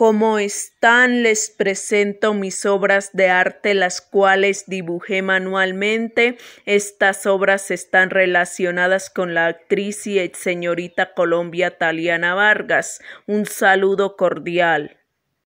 Como están, les presento mis obras de arte, las cuales dibujé manualmente. Estas obras están relacionadas con la actriz y señorita Colombia Taliana Vargas. Un saludo cordial.